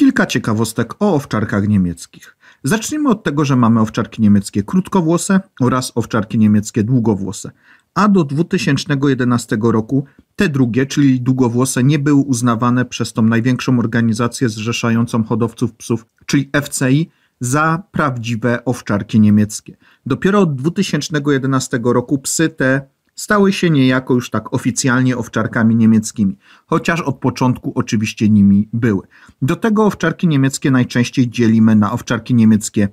Kilka ciekawostek o owczarkach niemieckich. Zacznijmy od tego, że mamy owczarki niemieckie krótkowłose oraz owczarki niemieckie długowłose. A do 2011 roku te drugie, czyli długowłose, nie były uznawane przez tą największą organizację zrzeszającą hodowców psów, czyli FCI, za prawdziwe owczarki niemieckie. Dopiero od 2011 roku psy te stały się niejako już tak oficjalnie owczarkami niemieckimi, chociaż od początku oczywiście nimi były. Do tego owczarki niemieckie najczęściej dzielimy na owczarki niemieckie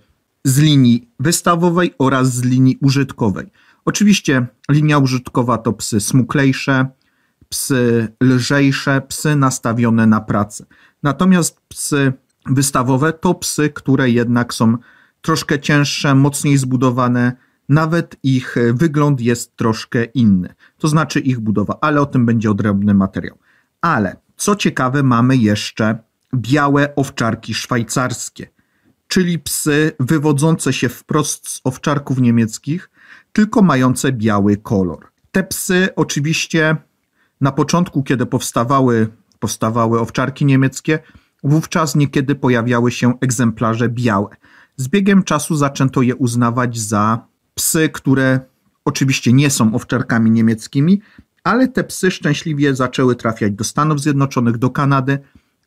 z linii wystawowej oraz z linii użytkowej. Oczywiście linia użytkowa to psy smuklejsze, psy lżejsze, psy nastawione na pracę. Natomiast psy wystawowe to psy, które jednak są troszkę cięższe, mocniej zbudowane, nawet ich e, wygląd jest troszkę inny. To znaczy ich budowa, ale o tym będzie odrębny materiał. Ale co ciekawe, mamy jeszcze białe owczarki szwajcarskie, czyli psy wywodzące się wprost z owczarków niemieckich, tylko mające biały kolor. Te psy oczywiście na początku, kiedy powstawały, powstawały owczarki niemieckie, wówczas niekiedy pojawiały się egzemplarze białe. Z biegiem czasu zaczęto je uznawać za psy, które oczywiście nie są owczarkami niemieckimi, ale te psy szczęśliwie zaczęły trafiać do Stanów Zjednoczonych, do Kanady,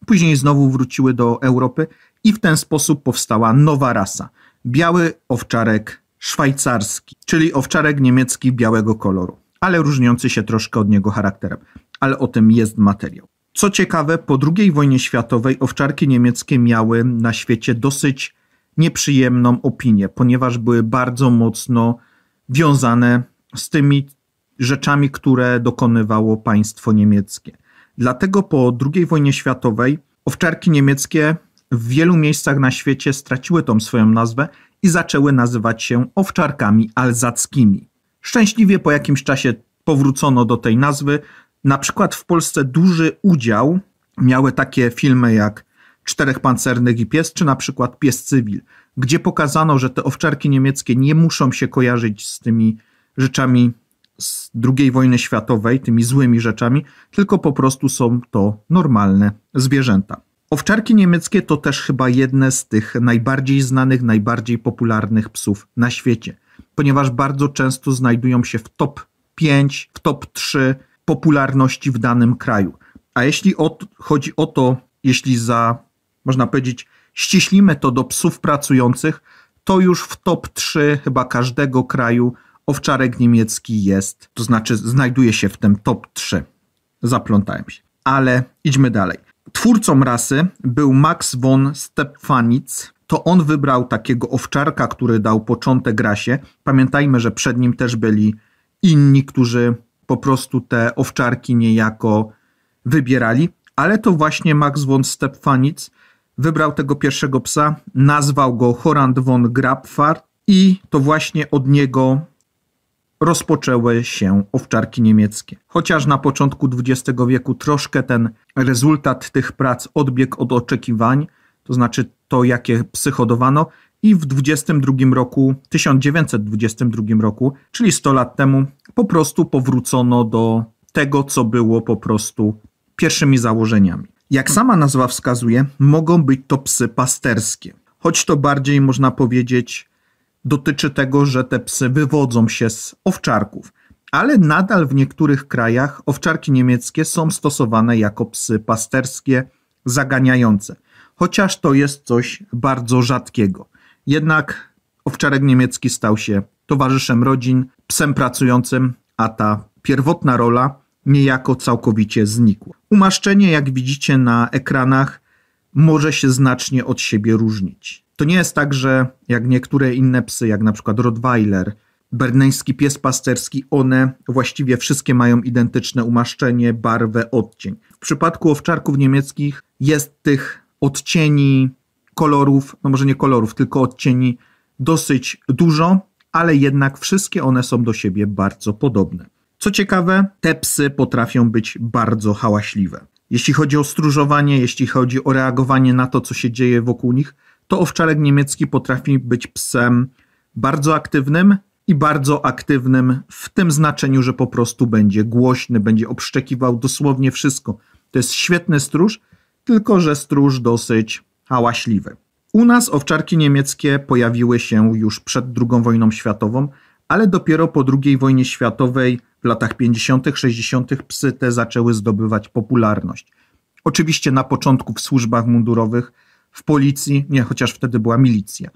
później znowu wróciły do Europy i w ten sposób powstała nowa rasa. Biały owczarek szwajcarski, czyli owczarek niemiecki białego koloru, ale różniący się troszkę od niego charakterem. Ale o tym jest materiał. Co ciekawe, po II wojnie światowej owczarki niemieckie miały na świecie dosyć nieprzyjemną opinię, ponieważ były bardzo mocno wiązane z tymi rzeczami, które dokonywało państwo niemieckie. Dlatego po II wojnie światowej owczarki niemieckie w wielu miejscach na świecie straciły tą swoją nazwę i zaczęły nazywać się owczarkami alzackimi. Szczęśliwie po jakimś czasie powrócono do tej nazwy. Na przykład w Polsce duży udział miały takie filmy jak czterech pancernych i pies, czy na przykład pies cywil, gdzie pokazano, że te owczarki niemieckie nie muszą się kojarzyć z tymi rzeczami z II wojny światowej, tymi złymi rzeczami, tylko po prostu są to normalne zwierzęta. Owczarki niemieckie to też chyba jedne z tych najbardziej znanych, najbardziej popularnych psów na świecie, ponieważ bardzo często znajdują się w top 5, w top 3 popularności w danym kraju. A jeśli o, chodzi o to, jeśli za można powiedzieć, ściślimy to do psów pracujących, to już w top 3 chyba każdego kraju owczarek niemiecki jest, to znaczy znajduje się w tym top 3. Zaplątałem się. Ale idźmy dalej. Twórcą rasy był Max von Stepfanitz. To on wybrał takiego owczarka, który dał początek rasie. Pamiętajmy, że przed nim też byli inni, którzy po prostu te owczarki niejako wybierali, ale to właśnie Max von Stepfanitz wybrał tego pierwszego psa, nazwał go Horand von Grabfar i to właśnie od niego rozpoczęły się owczarki niemieckie. Chociaż na początku XX wieku troszkę ten rezultat tych prac odbiegł od oczekiwań, to znaczy to, jakie psy hodowano, i w 22 roku, 1922 roku, czyli 100 lat temu, po prostu powrócono do tego, co było po prostu pierwszymi założeniami. Jak sama nazwa wskazuje, mogą być to psy pasterskie. Choć to bardziej można powiedzieć dotyczy tego, że te psy wywodzą się z owczarków. Ale nadal w niektórych krajach owczarki niemieckie są stosowane jako psy pasterskie, zaganiające. Chociaż to jest coś bardzo rzadkiego. Jednak owczarek niemiecki stał się towarzyszem rodzin, psem pracującym, a ta pierwotna rola niejako całkowicie znikło. Umaszczenie, jak widzicie na ekranach, może się znacznie od siebie różnić. To nie jest tak, że jak niektóre inne psy, jak na przykład Rottweiler, berneński pies pasterski, one właściwie wszystkie mają identyczne umaszczenie, barwę, odcień. W przypadku owczarków niemieckich jest tych odcieni kolorów, no może nie kolorów, tylko odcieni dosyć dużo, ale jednak wszystkie one są do siebie bardzo podobne. Co ciekawe, te psy potrafią być bardzo hałaśliwe. Jeśli chodzi o stróżowanie, jeśli chodzi o reagowanie na to, co się dzieje wokół nich, to owczarek niemiecki potrafi być psem bardzo aktywnym i bardzo aktywnym w tym znaczeniu, że po prostu będzie głośny, będzie obszczekiwał dosłownie wszystko. To jest świetny stróż, tylko że stróż dosyć hałaśliwy. U nas owczarki niemieckie pojawiły się już przed II wojną światową, ale dopiero po II wojnie światowej w latach 50., 60. psy te zaczęły zdobywać popularność. Oczywiście na początku w służbach mundurowych, w policji, nie, chociaż wtedy była milicja,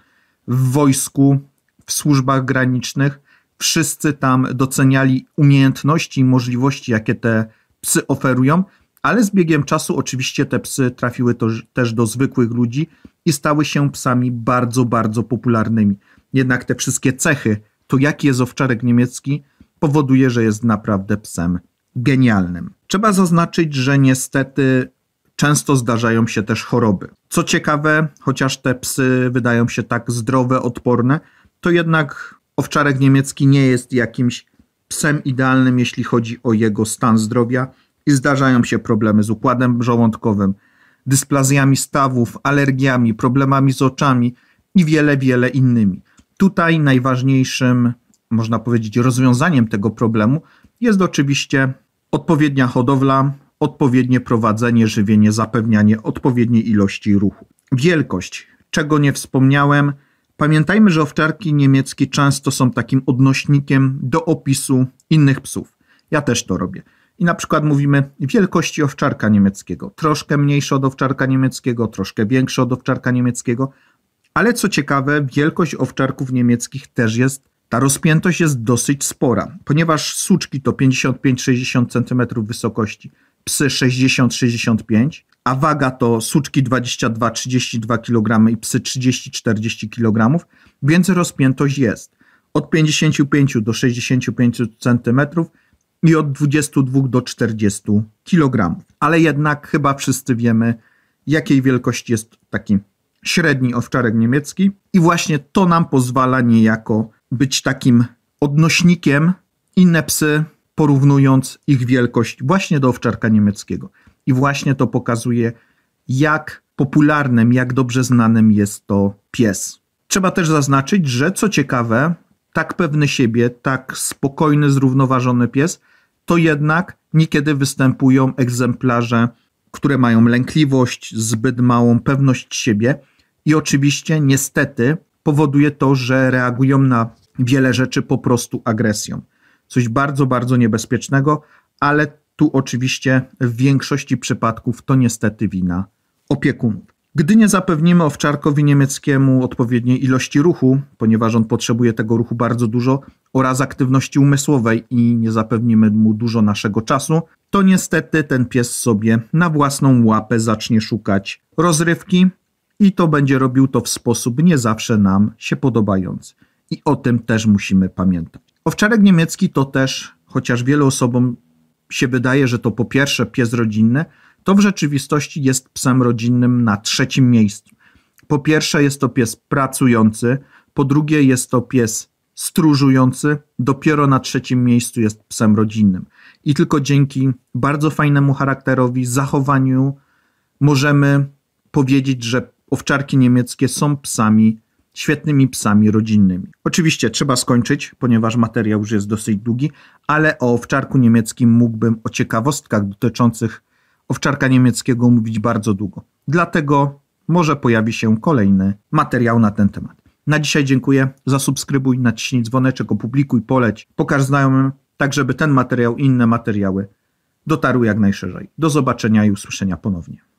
w wojsku, w służbach granicznych. Wszyscy tam doceniali umiejętności i możliwości, jakie te psy oferują, ale z biegiem czasu oczywiście te psy trafiły to, też do zwykłych ludzi i stały się psami bardzo, bardzo popularnymi. Jednak te wszystkie cechy, to jaki jest owczarek niemiecki, powoduje, że jest naprawdę psem genialnym. Trzeba zaznaczyć, że niestety często zdarzają się też choroby. Co ciekawe, chociaż te psy wydają się tak zdrowe, odporne, to jednak owczarek niemiecki nie jest jakimś psem idealnym, jeśli chodzi o jego stan zdrowia i zdarzają się problemy z układem żołądkowym, dysplazjami stawów, alergiami, problemami z oczami i wiele, wiele innymi. Tutaj najważniejszym, można powiedzieć, rozwiązaniem tego problemu jest oczywiście odpowiednia hodowla, odpowiednie prowadzenie, żywienie, zapewnianie odpowiedniej ilości ruchu. Wielkość, czego nie wspomniałem, pamiętajmy, że owczarki niemieckie często są takim odnośnikiem do opisu innych psów. Ja też to robię. I na przykład mówimy wielkości owczarka niemieckiego. Troszkę mniejsze od owczarka niemieckiego, troszkę większe od owczarka niemieckiego, ale co ciekawe, wielkość owczarków niemieckich też jest, ta rozpiętość jest dosyć spora, ponieważ suczki to 55-60 cm wysokości, psy 60-65, a waga to suczki 22-32 kg i psy 30-40 kg, więc rozpiętość jest od 55 do 65 cm i od 22 do 40 kg. Ale jednak chyba wszyscy wiemy, jakiej wielkości jest taki średni owczarek niemiecki i właśnie to nam pozwala niejako być takim odnośnikiem inne psy, porównując ich wielkość właśnie do owczarka niemieckiego. I właśnie to pokazuje, jak popularnym, jak dobrze znanym jest to pies. Trzeba też zaznaczyć, że co ciekawe, tak pewny siebie, tak spokojny, zrównoważony pies, to jednak niekiedy występują egzemplarze, które mają lękliwość, zbyt małą pewność siebie, i oczywiście, niestety, powoduje to, że reagują na wiele rzeczy po prostu agresją. Coś bardzo, bardzo niebezpiecznego, ale tu oczywiście w większości przypadków to niestety wina opiekunów. Gdy nie zapewnimy owczarkowi niemieckiemu odpowiedniej ilości ruchu, ponieważ on potrzebuje tego ruchu bardzo dużo, oraz aktywności umysłowej i nie zapewnimy mu dużo naszego czasu, to niestety ten pies sobie na własną łapę zacznie szukać rozrywki, i to będzie robił to w sposób nie zawsze nam się podobający. I o tym też musimy pamiętać. Owczarek niemiecki to też, chociaż wielu osobom się wydaje, że to po pierwsze pies rodzinny, to w rzeczywistości jest psem rodzinnym na trzecim miejscu. Po pierwsze jest to pies pracujący, po drugie jest to pies stróżujący, dopiero na trzecim miejscu jest psem rodzinnym. I tylko dzięki bardzo fajnemu charakterowi, zachowaniu możemy powiedzieć, że Owczarki niemieckie są psami, świetnymi psami rodzinnymi. Oczywiście trzeba skończyć, ponieważ materiał już jest dosyć długi, ale o owczarku niemieckim mógłbym o ciekawostkach dotyczących owczarka niemieckiego mówić bardzo długo. Dlatego może pojawi się kolejny materiał na ten temat. Na dzisiaj dziękuję. Zasubskrybuj, naciśnij dzwoneczek, opublikuj, poleć, pokaż znajomym, tak żeby ten materiał i inne materiały dotarły jak najszerzej. Do zobaczenia i usłyszenia ponownie.